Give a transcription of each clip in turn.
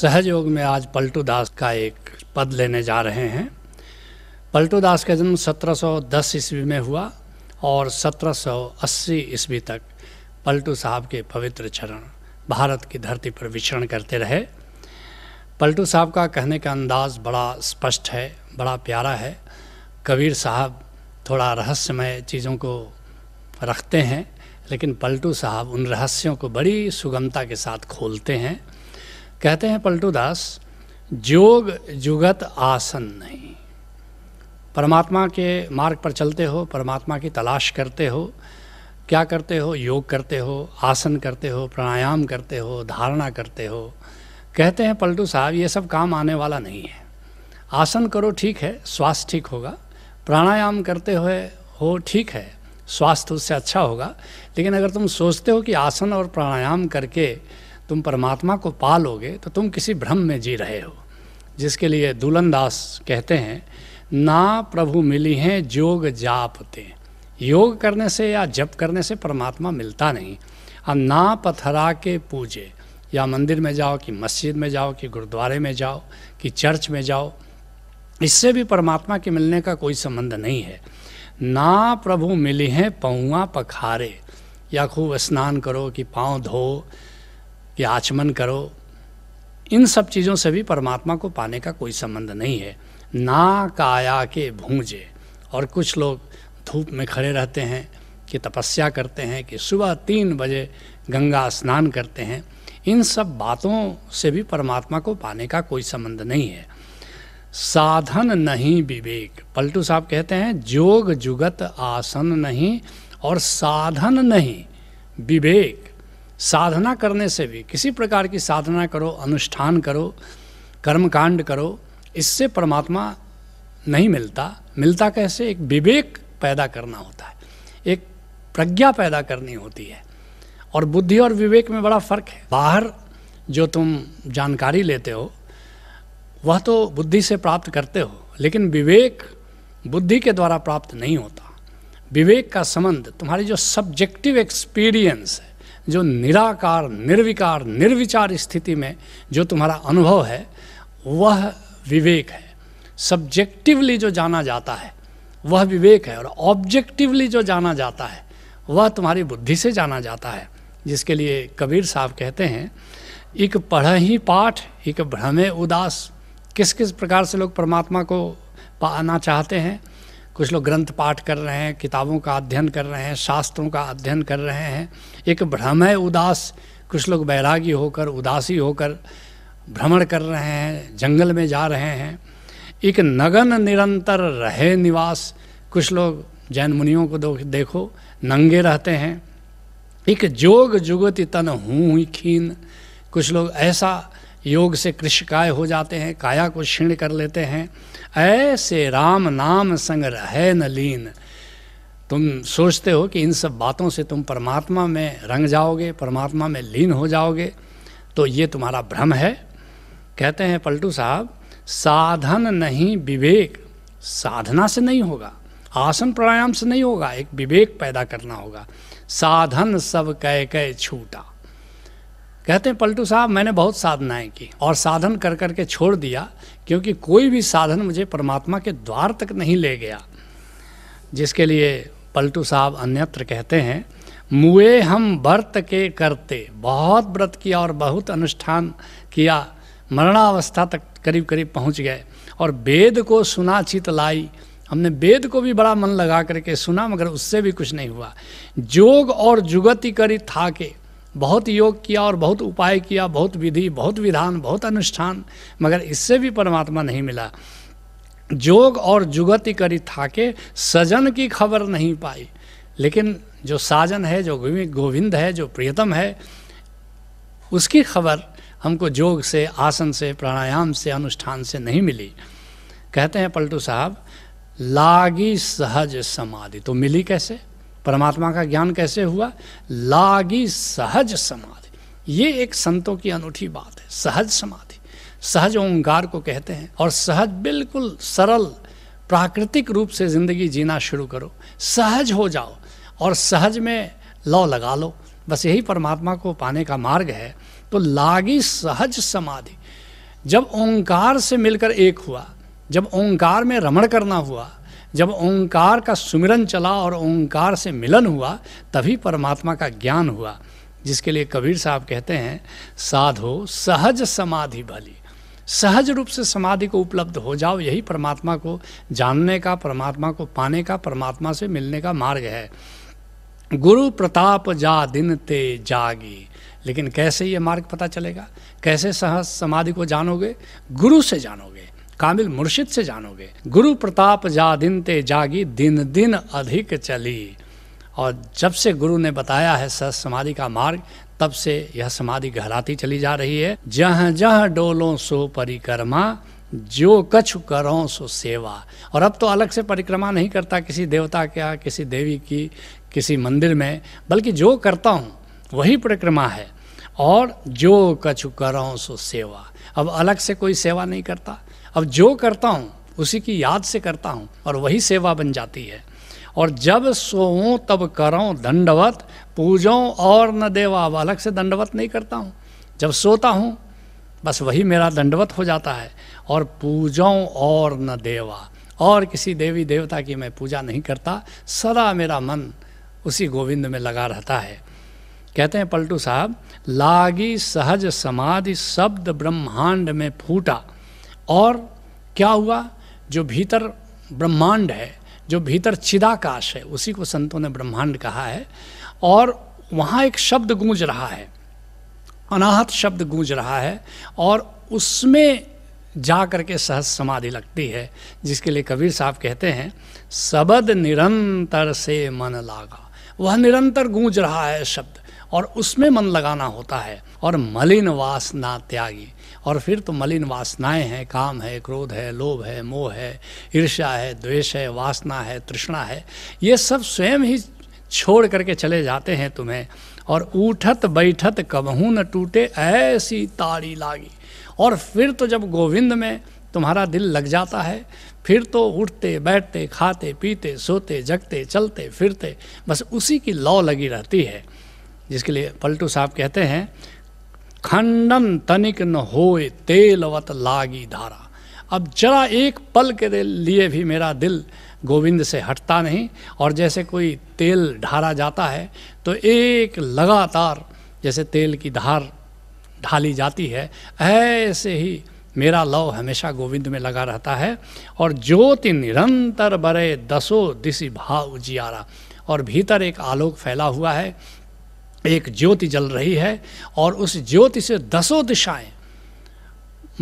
सहयोग में आज पलटू दास का एक पद लेने जा रहे हैं पलटू दास का जन्म 1710 ईस्वी में हुआ और 1780 ईस्वी तक पलटू साहब के पवित्र चरण भारत की धरती पर विचरण करते रहे पलटू साहब का कहने का अंदाज बड़ा स्पष्ट है बड़ा प्यारा है कबीर साहब थोड़ा रहस्यमय चीज़ों को रखते हैं लेकिन पलटू साहब उन रहस्यों को बड़ी सुगमता के साथ खोलते हैं कहते हैं पलटू दास जोग जुगत आसन नहीं परमात्मा के मार्ग पर चलते हो परमात्मा की तलाश करते हो क्या करते हो योग करते हो आसन करते हो प्राणायाम करते हो धारणा करते हो कहते हैं पलटू साहब ये सब काम आने वाला नहीं है आसन करो ठीक है स्वास्थ्य ठीक होगा प्राणायाम करते हुए हो ठीक है स्वास्थ्य उससे अच्छा होगा लेकिन अगर तुम सोचते हो कि आसन और प्राणायाम करके तुम परमात्मा को पालोगे तो तुम किसी भ्रम में जी रहे हो जिसके लिए दुल्हनदास कहते हैं ना प्रभु मिली हैं जोग जापते योग करने से या जप करने से परमात्मा मिलता नहीं और ना पथरा के पूजे या मंदिर में जाओ कि मस्जिद में जाओ कि गुरुद्वारे में जाओ कि चर्च में जाओ इससे भी परमात्मा के मिलने का कोई संबंध नहीं है ना प्रभु मिली हैं पौआ पखारे या खूब स्नान करो कि पाँव धो या आचमन करो इन सब चीज़ों से भी परमात्मा को पाने का कोई संबंध नहीं है ना काया के भूंजे और कुछ लोग धूप में खड़े रहते हैं कि तपस्या करते हैं कि सुबह तीन बजे गंगा स्नान करते हैं इन सब बातों से भी परमात्मा को पाने का कोई संबंध नहीं है साधन नहीं विवेक पलटू साहब कहते हैं जोग जुगत आसन नहीं और साधन नहीं विवेक साधना करने से भी किसी प्रकार की साधना करो अनुष्ठान करो कर्मकांड करो इससे परमात्मा नहीं मिलता मिलता कैसे एक विवेक पैदा करना होता है एक प्रज्ञा पैदा करनी होती है और बुद्धि और विवेक में बड़ा फर्क है बाहर जो तुम जानकारी लेते हो वह तो बुद्धि से प्राप्त करते हो लेकिन विवेक बुद्धि के द्वारा प्राप्त नहीं होता विवेक का संबंध तुम्हारी जो सब्जेक्टिव एक्सपीरियंस है जो निराकार निर्विकार निर्विचार स्थिति में जो तुम्हारा अनुभव है वह विवेक है सब्जेक्टिवली जो जाना जाता है वह विवेक है और ऑब्जेक्टिवली जो जाना जाता है वह तुम्हारी बुद्धि से जाना जाता है जिसके लिए कबीर साहब कहते हैं एक पढ़ ही पाठ एक भ्रमे उदास किस किस प्रकार से लोग परमात्मा को पाना चाहते हैं कुछ लोग ग्रंथ पाठ कर रहे हैं किताबों का अध्ययन कर रहे हैं शास्त्रों का अध्ययन कर रहे हैं एक भ्रम है उदास कुछ लोग बैरागी होकर उदासी होकर भ्रमण कर रहे हैं जंगल में जा रहे हैं एक नगन निरंतर रहे निवास कुछ लोग जैन मुनियों को देखो नंगे रहते हैं एक जोग जुगति तन हूँ ही खीन कुछ लोग ऐसा योग से कृषकाय हो जाते हैं काया को क्षीण कर लेते हैं ऐसे राम नाम संग रहे न लीन तुम सोचते हो कि इन सब बातों से तुम परमात्मा में रंग जाओगे परमात्मा में लीन हो जाओगे तो ये तुम्हारा भ्रम है कहते हैं पलटू साहब साधन नहीं विवेक साधना से नहीं होगा आसन प्राणायाम से नहीं होगा एक विवेक पैदा करना होगा साधन सब कह कह छूटा कहते हैं पलटू साहब मैंने बहुत साधनाएं की और साधन कर कर के छोड़ दिया क्योंकि कोई भी साधन मुझे परमात्मा के द्वार तक नहीं ले गया जिसके लिए पलटू साहब अन्यत्र कहते हैं मुए हम व्रत के करते बहुत व्रत किया और बहुत अनुष्ठान किया मरणावस्था तक करीब करीब पहुंच गए और वेद को सुना चित लाई हमने वेद को भी बड़ा मन लगा करके सुना मगर उससे भी कुछ नहीं हुआ जोग और जुगति करी था के बहुत योग किया और बहुत उपाय किया बहुत विधि बहुत विधान बहुत अनुष्ठान मगर इससे भी परमात्मा नहीं मिला जोग और जुगति करी थाके सजन की खबर नहीं पाई लेकिन जो साजन है जो गोविंद है जो प्रियतम है उसकी खबर हमको जोग से आसन से प्राणायाम से अनुष्ठान से नहीं मिली कहते हैं पलटू साहब लागी सहज समाधि तो मिली कैसे परमात्मा का ज्ञान कैसे हुआ लागी सहज समाधि ये एक संतों की अनूठी बात है सहज समाधि सहज ओंकार को कहते हैं और सहज बिल्कुल सरल प्राकृतिक रूप से ज़िंदगी जीना शुरू करो सहज हो जाओ और सहज में लौ लगा लो बस यही परमात्मा को पाने का मार्ग है तो लागी सहज समाधि जब ओंकार से मिलकर एक हुआ जब ओंकार में रमण करना हुआ जब ओंकार का सुमिरन चला और ओंकार से मिलन हुआ तभी परमात्मा का ज्ञान हुआ जिसके लिए कबीर साहब कहते हैं साधो सहज समाधि भली सहज रूप से समाधि को उपलब्ध हो जाओ यही परमात्मा को जानने का परमात्मा को पाने का परमात्मा से मिलने का मार्ग है गुरु प्रताप जा दिन ते जागी लेकिन कैसे ये मार्ग पता चलेगा कैसे सहज समाधि को जानोगे गुरु से जानोगे कामिल मुर्शिद से जानोगे गुरु प्रताप जा दिन ते जागी दिन दिन अधिक चली और जब से गुरु ने बताया है सह समाधि का मार्ग तब से यह समाधि गहराती चली जा रही है जह जह डोलो सो परिक्रमा जो कछु करो सो सेवा और अब तो अलग से परिक्रमा नहीं करता किसी देवता क्या किसी देवी की किसी मंदिर में बल्कि जो करता हूँ वही परिक्रमा है और जो कछु कराऊँ सो सेवा अब अलग से कोई सेवा नहीं करता अब जो करता हूँ उसी की याद से करता हूँ और वही सेवा बन जाती है और जब सोऊँ तब करूँ दंडवत पूजों और न देवा अब अलग से दंडवत नहीं करता हूँ जब सोता हूँ बस वही मेरा दंडवत हो जाता है और पूजों और न देवा और किसी देवी देवता की मैं पूजा नहीं करता सदा मेरा मन उसी गोविंद में लगा रहता है कहते हैं पलटू साहब लागी सहज समाधि शब्द ब्रह्मांड में फूटा और क्या हुआ जो भीतर ब्रह्मांड है जो भीतर चिदाकाश है उसी को संतों ने ब्रह्मांड कहा है और वहाँ एक शब्द गूंज रहा है अनाहत शब्द गूंज रहा है और उसमें जा कर के सहज समाधि लगती है जिसके लिए कबीर साहब कहते हैं शबद निरंतर से मन लागा वह निरंतर गूंज रहा है शब्द और उसमें मन लगाना होता है और मलिन वासना त्यागी और फिर तो मलिन वासनाएं हैं काम है क्रोध है लोभ है मोह है ईर्ष्या है द्वेष है वासना है तृष्णा है ये सब स्वयं ही छोड़ करके चले जाते हैं तुम्हें और उठत बैठत कबहू न टूटे ऐसी ताड़ी लागी और फिर तो जब गोविंद में तुम्हारा दिल लग जाता है फिर तो उठते बैठते खाते पीते सोते जगते चलते फिरते बस उसी की लौ लगी रहती है जिसके लिए पलटू साहब कहते हैं खंडन तनिक न होए तेलवत लागी धारा अब जरा एक पल के लिए भी मेरा दिल गोविंद से हटता नहीं और जैसे कोई तेल ढारा जाता है तो एक लगातार जैसे तेल की धार ढाली जाती है ऐसे ही मेरा लव हमेशा गोविंद में लगा रहता है और ज्योति निरंतर बरे दसो दिशी भाव जियारा और भीतर एक आलोक फैला हुआ है एक ज्योति जल रही है और उस ज्योति से दसों दिशाएं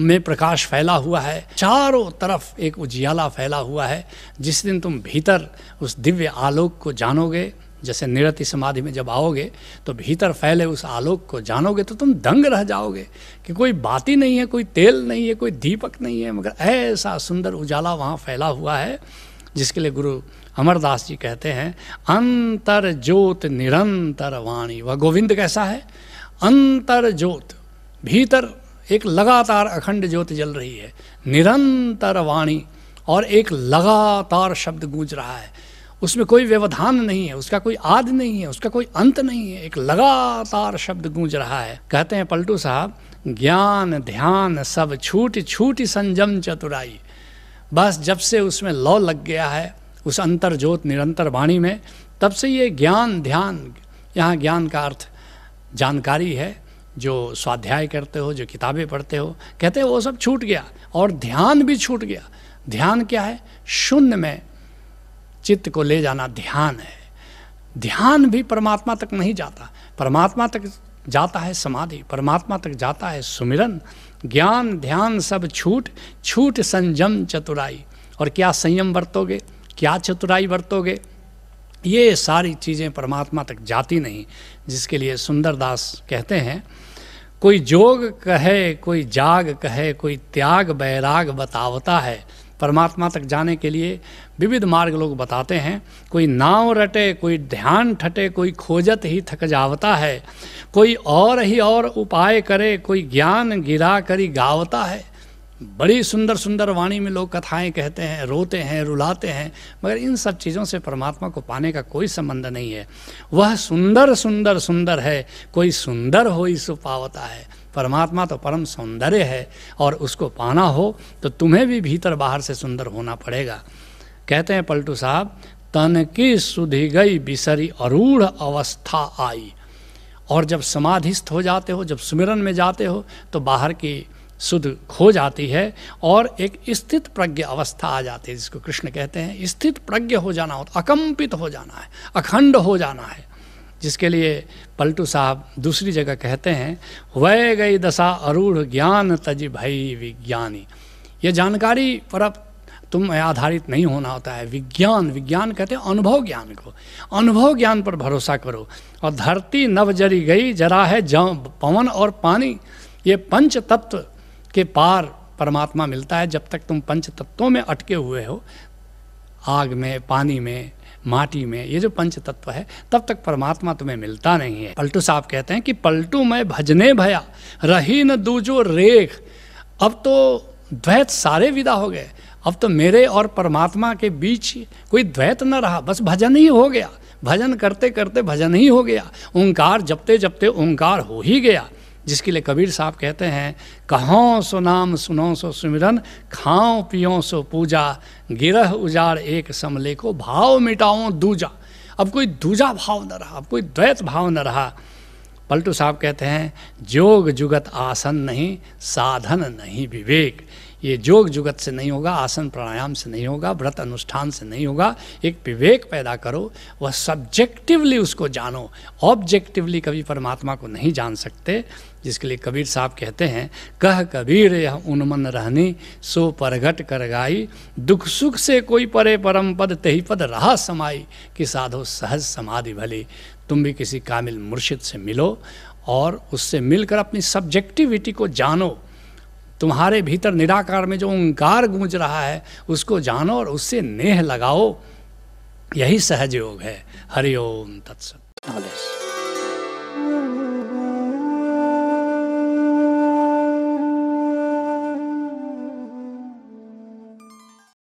में प्रकाश फैला हुआ है चारों तरफ एक उजियाला फैला हुआ है जिस दिन तुम भीतर उस दिव्य आलोक को जानोगे जैसे निरति समाधि में जब आओगे तो भीतर फैले उस आलोक को जानोगे तो तुम दंग रह जाओगे कि कोई बाती नहीं है कोई तेल नहीं है कोई दीपक नहीं है मगर ऐसा सुंदर उजाला वहाँ फैला हुआ है जिसके लिए गुरु अमरदास जी कहते हैं अंतर ज्योत निरंतर वाणी वह गोविंद कैसा है अंतर ज्योत भीतर एक लगातार अखंड ज्योत जल रही है निरंतर वाणी और एक लगातार शब्द गूंज रहा है उसमें कोई व्यवधान नहीं है उसका कोई आद नहीं है उसका कोई अंत नहीं है एक लगातार शब्द गूंज रहा है कहते हैं पलटू साहब ज्ञान ध्यान सब छूट छूट संजम चतुराई बस जब से उसमें लौ लग गया है उस अंतर ज्योत निरंतर वाणी में तब से ये ज्ञान ध्यान यहाँ ज्ञान का अर्थ जानकारी है जो स्वाध्याय करते हो जो किताबें पढ़ते हो कहते हैं वो सब छूट गया और ध्यान भी छूट गया ध्यान क्या है शून्य में चित्त को ले जाना ध्यान है ध्यान भी परमात्मा तक नहीं जाता परमात्मा तक जाता है समाधि परमात्मा तक जाता है सुमिरन ज्ञान ध्यान सब छूट छूट संयम चतुराई और क्या संयम बरतोगे क्या चतुराई बरतोगे ये सारी चीज़ें परमात्मा तक जाती नहीं जिसके लिए सुंदरदास कहते हैं कोई जोग कहे कोई जाग कहे कोई त्याग बैराग बतावता है परमात्मा तक जाने के लिए विविध मार्ग लोग बताते हैं कोई नाव रटे कोई ध्यान ठटे कोई खोजत ही थक जावता है कोई और ही और उपाय करे कोई ज्ञान गिरा करी गावता है बड़ी सुंदर सुंदर वाणी में लोग कथाएं कहते हैं रोते हैं रुलाते हैं मगर इन सब चीज़ों से परमात्मा को पाने का कोई संबंध नहीं है वह सुंदर सुंदर सुंदर है कोई सुंदर हो ही सुपावता है परमात्मा तो परम सौंदर्य है और उसको पाना हो तो तुम्हें भी भीतर बाहर से सुंदर होना पड़ेगा कहते हैं पलटू साहब तन की सुधि गई बिसरी अरूढ़ अवस्था आई और जब समाधिस्थ हो जाते हो जब सुमिरन में जाते हो तो बाहर की शुद्ध खो जाती है और एक स्थित प्रज्ञ अवस्था आ जाती है जिसको कृष्ण कहते हैं स्थित प्रज्ञ हो जाना हो अकंपित हो जाना है अखंड हो जाना है जिसके लिए पलटू साहब दूसरी जगह कहते हैं वह गई दशा अरूढ़ ज्ञान तज भई विज्ञानी यह जानकारी पर तुम आधारित नहीं होना होता है विज्ञान विज्ञान कहते हैं अनुभव ज्ञान को अनुभव ज्ञान पर भरोसा करो और धरती नव जरी गई जरा है जम पवन और पानी ये पंच तत्व के पार परमात्मा मिलता है जब तक तुम पंच तत्वों में अटके हुए हो आग में पानी में माटी में ये जो पंच तत्व है तब तक परमात्मा तुम्हें मिलता नहीं है पलटू साहब कहते हैं कि पलटू मैं भजने भया रही न दूजो रेख अब तो द्वैत सारे विदा हो गए अब तो मेरे और परमात्मा के बीच कोई द्वैत न रहा बस भजन ही हो गया भजन करते करते भजन ही हो गया ओंकार जपते जपते ओंकार हो ही गया जिसके लिए कबीर साहब कहते हैं कहो सो नाम सुनो सो सुमिरन खाओ पियो सो पूजा गिरह उजाड़ एक समले को भाव मिटाओ दूजा अब कोई दूजा भाव न रहा अब कोई द्वैत भाव न रहा पलटू साहब कहते हैं जोग जुगत आसन नहीं साधन नहीं विवेक ये जोग जुगत से नहीं होगा आसन प्राणायाम से नहीं होगा व्रत अनुष्ठान से नहीं होगा एक विवेक पैदा करो वह सब्जेक्टिवली उसको जानो ऑब्जेक्टिवली कभी परमात्मा को नहीं जान सकते जिसके लिए कबीर साहब कहते हैं कह कबीर यह उन्मन रहनी सो परघट कर गाई दुख सुख से कोई परे परम पद तही पद रहा समाई कि साधो सहज समाधि भली तुम भी किसी कामिल मुर्शिद से मिलो और उससे मिलकर अपनी सब्जेक्टिविटी को जानो तुम्हारे भीतर निराकार में जो ओंकार गूंज रहा है उसको जानो और उससे नेह लगाओ यही सहज योग है हरिओम तत्सत